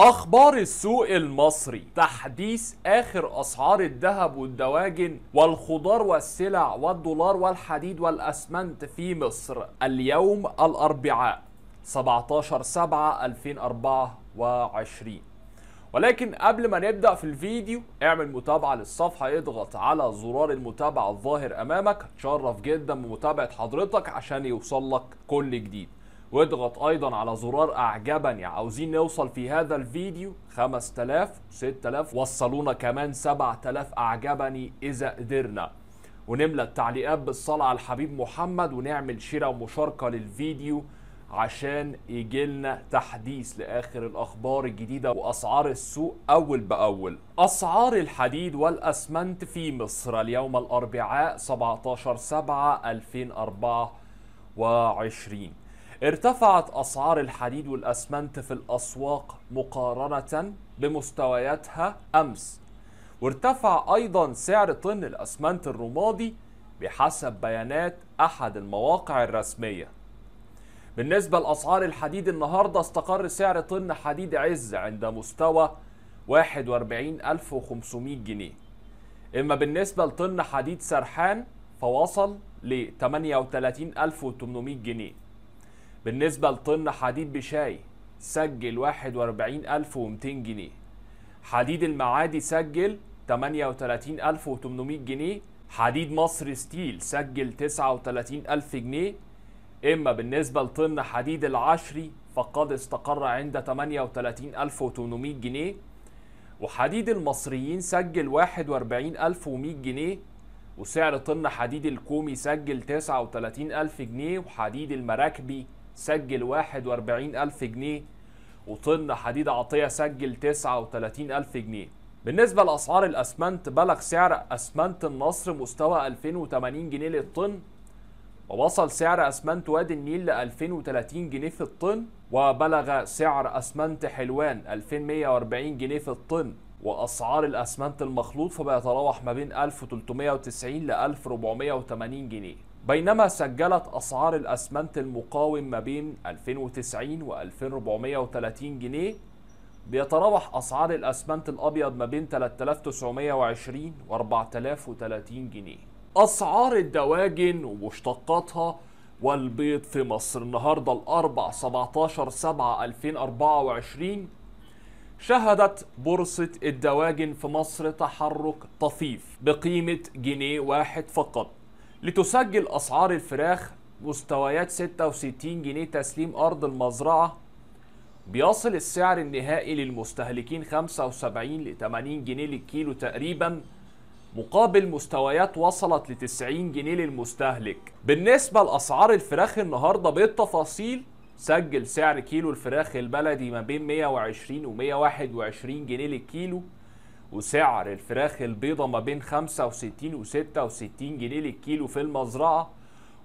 أخبار السوق المصري تحديث آخر أسعار الذهب والدواجن والخضار والسلع والدولار والحديد والأسمنت في مصر اليوم الأربعاء 17 7 2024 ولكن قبل ما نبدأ في الفيديو اعمل متابعة للصفحة اضغط على زرار المتابعة الظاهر أمامك تشرف جدا بمتابعة حضرتك عشان يوصل لك كل جديد واضغط ايضا على زرار اعجبني يعني عاوزين نوصل في هذا الفيديو 5000 6000 وصلونا كمان 7000 اعجبني اذا قدرنا ونملى التعليقات بالصلاة على الحبيب محمد ونعمل شيرة ومشاركة للفيديو عشان يجيلنا تحديث لآخر الأخبار الجديدة وأسعار السوق أول بأول أسعار الحديد والأسمنت في مصر اليوم الأربعاء 17 7 2024 ارتفعت أسعار الحديد والأسمنت في الأسواق مقارنة بمستوياتها أمس وارتفع أيضا سعر طن الأسمنت الرمادي بحسب بيانات أحد المواقع الرسمية بالنسبة لأسعار الحديد النهاردة استقر سعر طن حديد عز عند مستوى 41500 جنيه إما بالنسبة لطن حديد سرحان فوصل ل 38800 جنيه بالنسبة لطن حديد بشاي سجل 41200 جنيه حديد المعادي سجل 38800 جنيه حديد مصر ستيل سجل 39000 جنيه إما بالنسبة لطن حديد العشري فقد استقر عند 38800 جنيه وحديد المصريين سجل 41100 جنيه وسعر طن حديد الكومي سجل 39000 جنيه وحديد المراكبي سجل 41000 جنيه وطن حديد عطيه سجل 39000 جنيه بالنسبه لاسعار الاسمنت بلغ سعر اسمنت النصر مستوى 2080 جنيه للطن ووصل سعر اسمنت وادي النيل ل 2030 جنيه في الطن وبلغ سعر اسمنت حلوان 2140 جنيه في الطن واسعار الاسمنت المخلوط فبيتراوح ما بين 1390 ل 1480 جنيه بينما سجلت أسعار الأسمنت المقاوم ما بين 2090 و 2430 جنيه بيتراوح أسعار الأسمنت الأبيض ما بين 3920 و 4030 جنيه أسعار الدواجن ومشتقاتها والبيض في مصر النهاردة الأربع 17 7 2024 شهدت بورصة الدواجن في مصر تحرك طفيف بقيمة جنيه واحد فقط لتسجل أسعار الفراخ مستويات 66 جنيه تسليم أرض المزرعة بيصل السعر النهائي للمستهلكين 75 ل 80 جنيه للكيلو تقريبا مقابل مستويات وصلت ل 90 جنيه للمستهلك بالنسبة لأسعار الفراخ النهاردة بالتفاصيل سجل سعر كيلو الفراخ البلدي ما بين 120 و 121 جنيه للكيلو وسعر الفراخ البيضة ما بين 65 و 66 جنيه للكيلو في المزرعة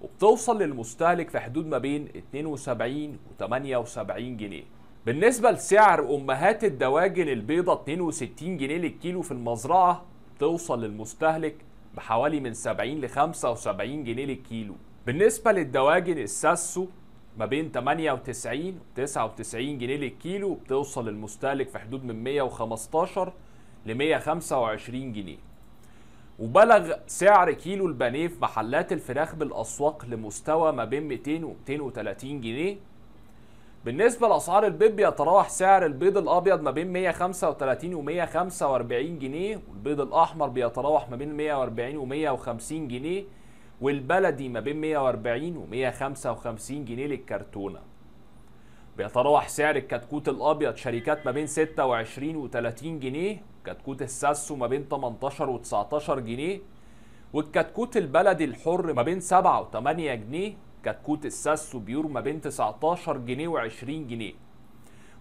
وبتوصل للمستهلك في حدود ما بين 72 و 78 جنيه بالنسبة لسعر أمهات الدواجن البيضة 62 جنيه للكيلو في المزرعة بتوصل للمستهلك بحوالي من 70 ل 75 جنيه للكيلو بالنسبة للدواجن الساسو ما بين 98 و 99 جنيه للكيلو بتوصل للمستهلك في حدود من 115 ل 125 جنيه وبلغ سعر كيلو البانيه في محلات الفراخ بالاسواق لمستوى ما بين 200 و 230 جنيه بالنسبه لاسعار البيض بيتراوح سعر البيض الابيض ما بين 135 و 145 جنيه والبيض الاحمر بيتراوح ما بين 140 و 150 جنيه والبلدي ما بين 140 و 155 جنيه للكرتونه بيتراوح سعر الكتكوت الابيض شركات ما بين 26 و30 جنيه كتكوت الساسو ما بين 18 و19 جنيه والكتكوت البلدي الحر ما بين 7 و8 جنيه كتكوت الساسو بيور ما بين 19 جنيه و20 جنيه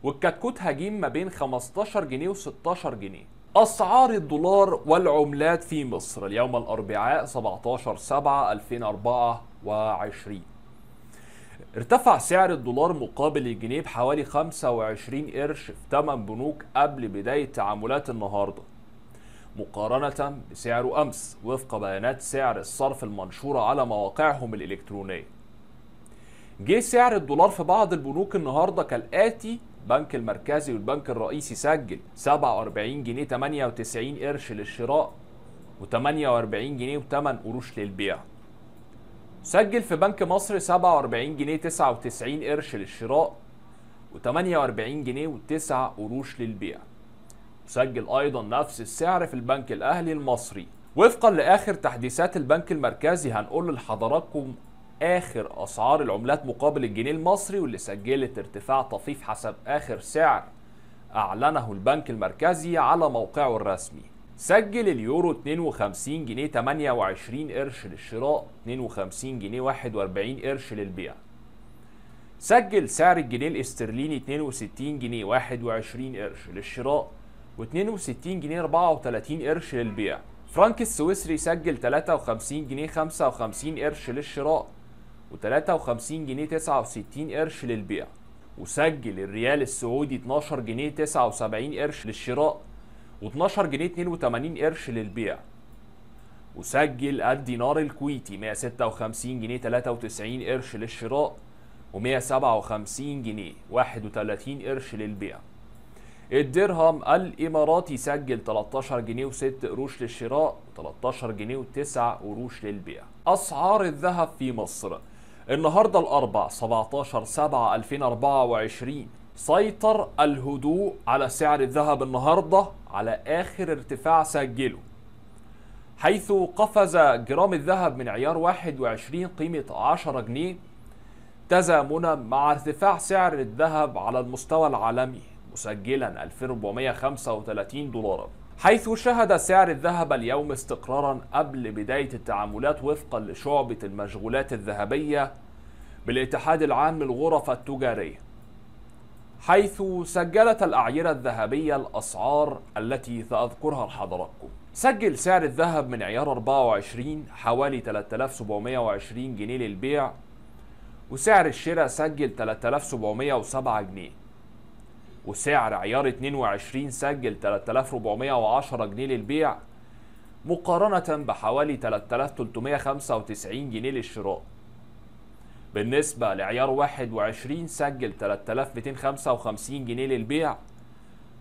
والكتكوت هجيم ما بين 15 جنيه و16 جنيه أسعار الدولار والعملات في مصر اليوم الأربعاء 17 7 2024 ارتفع سعر الدولار مقابل الجنيه بحوالي 25 قرش في 8 بنوك قبل بداية تعاملات النهاردة مقارنة بسعره أمس وفق بيانات سعر الصرف المنشورة على مواقعهم الإلكترونية جه سعر الدولار في بعض البنوك النهاردة كالآتي البنك المركزي والبنك الرئيسي سجل 47 جنيه 98 قرش للشراء و48 جنيه و8 قروش للبيع سجل في بنك مصر 47 جنيه 99 قرش للشراء و48 جنيه و9 قروش للبيع سجل أيضا نفس السعر في البنك الأهلي المصري وفقا لآخر تحديثات البنك المركزي هنقول لحضراتكم آخر أسعار العملات مقابل الجنيه المصري واللي سجلت ارتفاع طفيف حسب آخر سعر أعلنه البنك المركزي على موقعه الرسمي سجل اليورو 52 جنيه 28 قرش للشراء 52 جنيه 41 قرش للبيع سجل سعر الجنيه الاسترليني 62 جنيه 21 قرش للشراء و62 جنيه 34 قرش للبيع فرانك السويسري سجل 53 جنيه 55 قرش للشراء و53 جنيه 69 قرش للبيع وسجل الريال السعودي 12 جنيه 79 قرش للشراء و12 جنيه 82 قرش للبيع وسجل الدينار الكويتي 156 جنيه 93 قرش للشراء و157 جنيه 31 قرش للبيع الدرهم الاماراتي سجل 13 جنيه و6 قروش للشراء و13 جنيه و9 قروش للبيع اسعار الذهب في مصر النهارده الاربع 17 7 2024 سيطر الهدوء على سعر الذهب النهارده على آخر ارتفاع سجله حيث قفز جرام الذهب من عيار 21 قيمة 10 جنيه تزامنا مع ارتفاع سعر الذهب على المستوى العالمي مسجلا 2435 دولارا حيث شهد سعر الذهب اليوم استقرارا قبل بداية التعاملات وفقا لشعبة المشغولات الذهبية بالاتحاد العام للغرف التجارية حيث سجلت الأعيرة الذهبية الأسعار التي سأذكرها لحضراتكم سجل سعر الذهب من عيار 24 حوالي 3720 جنيه للبيع وسعر الشراء سجل 3707 جنيه وسعر عيار 22 سجل 3410 جنيه للبيع مقارنة بحوالي 3395 جنيه للشراء بالنسبة لعيار 21 سجل 3255 جنيه للبيع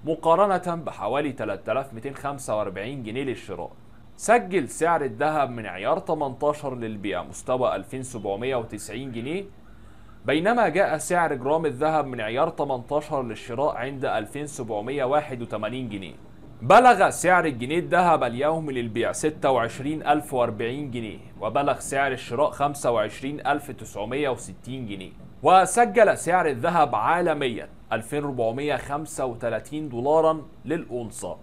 مقارنة بحوالي 3245 جنيه للشراء سجل سعر الذهب من عيار 18 للبيع مستوى 2790 جنيه بينما جاء سعر جرام الذهب من عيار 18 للشراء عند 2781 جنيه بلغ سعر الجنيه الذهب اليوم للبيع 26040 جنيه وبلغ سعر الشراء 25960 جنيه وسجل سعر الذهب عالميا 2435 دولارا للأونصة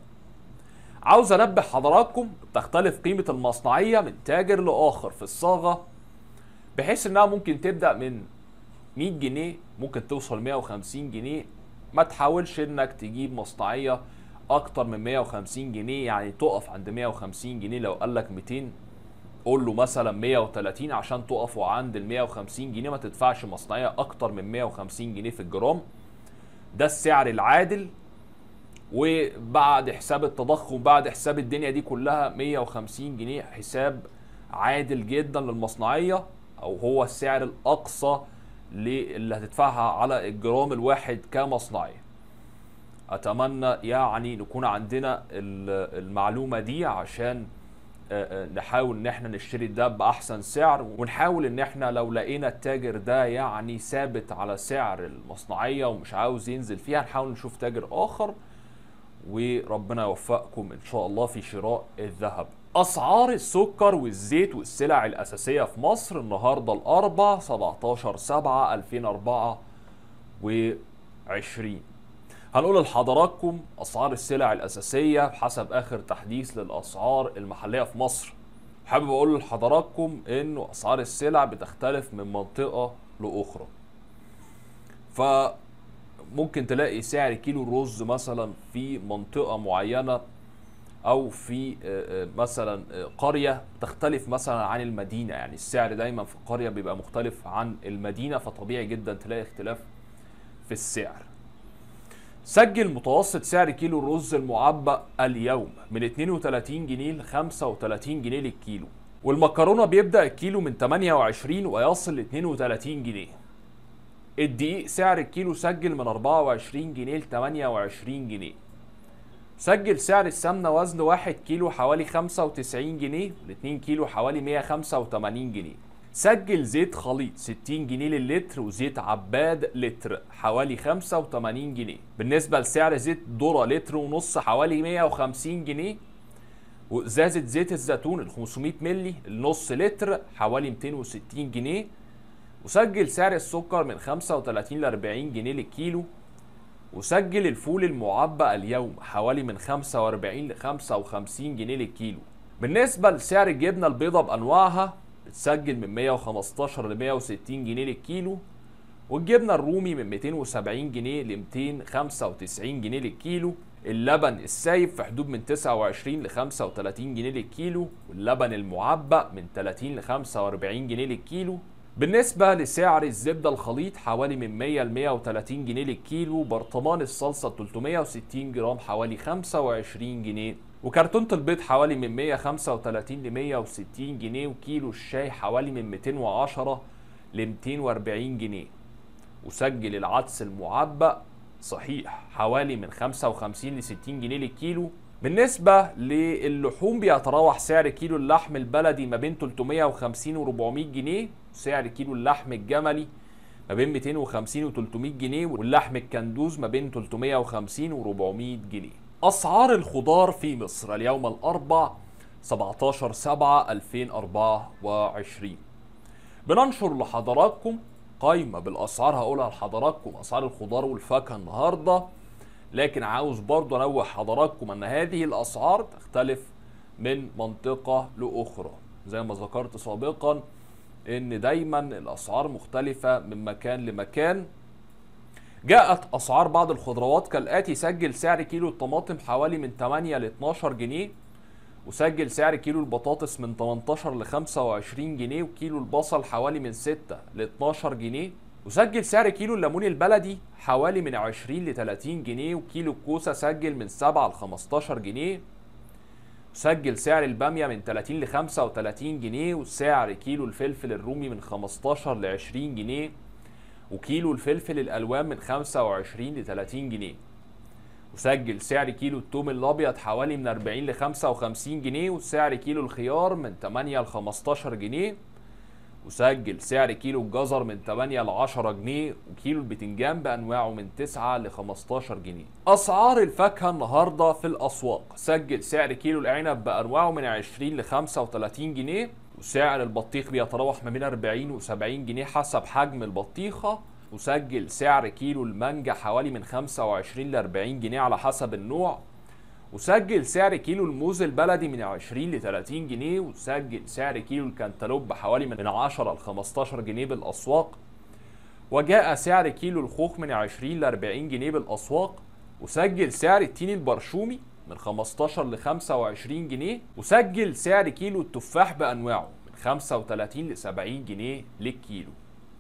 عاوز انبه حضراتكم تختلف قيمة المصنعية من تاجر لآخر في الصاغة بحيث انها ممكن تبدأ من 100 جنيه ممكن توصل 150 جنيه ما تحاولش انك تجيب مصنعية اكتر من 150 جنيه يعني تقف عند 150 جنيه لو قال لك 200 قول له مثلا 130 عشان تقفوا عند ال 150 جنيه ما تدفعش مصنعيه اكتر من 150 جنيه في الجرام ده السعر العادل وبعد حساب التضخم بعد حساب الدنيا دي كلها 150 جنيه حساب عادل جدا للمصنعيه او هو السعر الاقصى اللي هتدفعها على الجرام الواحد كمصنعيه اتمنى يعني نكون عندنا المعلومه دي عشان آه، آه، نحاول ان احنا نشتري ده باحسن سعر ونحاول ان احنا لو لقينا التاجر ده يعني ثابت على سعر المصنعيه ومش عاوز ينزل فيها نحاول نشوف تاجر اخر وربنا يوفقكم ان شاء الله في شراء الذهب اسعار السكر والزيت والسلع الاساسيه في مصر النهارده الاربع 17 7 2024 هنقول لحضراتكم اسعار السلع الاساسيه بحسب اخر تحديث للاسعار المحليه في مصر حابب اقول لحضراتكم انه اسعار السلع بتختلف من منطقه لاخرى فممكن تلاقي سعر كيلو الرز مثلا في منطقه معينه او في آه، آه، مثلا آه، قريه تختلف مثلا عن المدينه يعني السعر دايما في القريه بيبقى مختلف عن المدينه فطبيعي جدا تلاقي اختلاف في السعر سجل متوسط سعر كيلو الرز المعبأ اليوم من 32 جنيه ل 35 جنيه للكيلو والمكرونة بيبدأ الكيلو من 28 ويصل ل 32 جنيه الدقيق سعر الكيلو سجل من 24 جنيه ل 28 جنيه سجل سعر السمنة وزن 1 كيلو حوالي 95 جنيه ل 2 كيلو حوالي 185 جنيه سجل زيت خليط 60 جنيه للتر وزيت عباد لتر حوالي 85 جنيه بالنسبة لسعر زيت ذرة لتر ونص حوالي 150 جنيه وإزازة زيت الزيتون ال 500 مللي النص لتر حوالي 260 جنيه وسجل سعر السكر من 35 ل 40 جنيه للكيلو وسجل الفول المعبأ اليوم حوالي من 45 ل 55 جنيه للكيلو بالنسبة لسعر الجبنة البيضاء بأنواعها بتسجل من 115 ل 160 جنيه للكيلو والجبنه الرومي من 270 جنيه ل 295 جنيه للكيلو اللبن السايب في حدود من 29 ل 35 جنيه للكيلو واللبن المعبأ من 30 ل 45 جنيه للكيلو بالنسبة لسعر الزبدة الخليط حوالي من 100 ل 130 جنيه للكيلو برطمان الصلصة 360 جرام حوالي 25 جنيه وكرتونة البيض حوالي من 135 ل 160 جنيه وكيلو الشاي حوالي من 210 ل 240 جنيه وسجل العدس المعبأ صحيح حوالي من 55 ل 60 جنيه للكيلو بالنسبة للحوم بيتراوح سعر كيلو اللحم البلدي ما بين 350 و 400 جنيه سعر كيلو اللحم الجملي ما بين 250 و 300 جنيه واللحم الكندوز ما بين 350 و 400 جنيه أسعار الخضار في مصر اليوم الأربع 17 7 2024 بننشر لحضراتكم قايمة بالأسعار هقولها لحضراتكم أسعار الخضار والفاكهة النهاردة لكن عاوز برضو أنوه حضراتكم أن هذه الأسعار تختلف من منطقة لأخرى زي ما ذكرت سابقا أن دايما الأسعار مختلفة من مكان لمكان جاءت أسعار بعض الخضروات كالآتي سجل سعر كيلو الطماطم حوالي من 8 ل 12 جنيه وسجل سعر كيلو البطاطس من 18 ل 25 جنيه وكيلو البصل حوالي من 6 ل 12 جنيه وسجل سعر كيلو الليمون البلدي حوالي من 20 ل 30 جنيه وكيلو الكوسة سجل من 7 ل 15 جنيه سجل سعر البامية من 30 ل 35 جنيه وسعر كيلو الفلفل الرومي من 15 ل 20 جنيه وكيلو الفلفل الالوان من 25 ل 30 جنيه وسجل سعر كيلو التوم الابيض حوالي من 40 ل 55 جنيه وسعر كيلو الخيار من 8 ل 15 جنيه وسجل سعر كيلو الجزر من 8 ل 10 جنيه وكيلو البتنجان بانواعه من 9 ل 15 جنيه. اسعار الفاكهه النهارده في الاسواق سجل سعر كيلو العنب بانواعه من 20 ل 35 جنيه وسعر البطيخ بيتراوح ما بين 40 و 70 جنيه حسب حجم البطيخه وسجل سعر كيلو المانجا حوالي من 25 ل 40 جنيه على حسب النوع وسجل سعر كيلو الموز البلدي من 20 ل 30 جنيه وسجل سعر كيلو الكنتالوب بحوالي من 10 ل 15 جنيه بالاسواق وجاء سعر كيلو الخوخ من 20 ل 40 جنيه بالاسواق وسجل سعر التين البرشومي من 15 ل 25 جنيه وسجل سعر كيلو التفاح بانواعه من 35 ل 70 جنيه للكيلو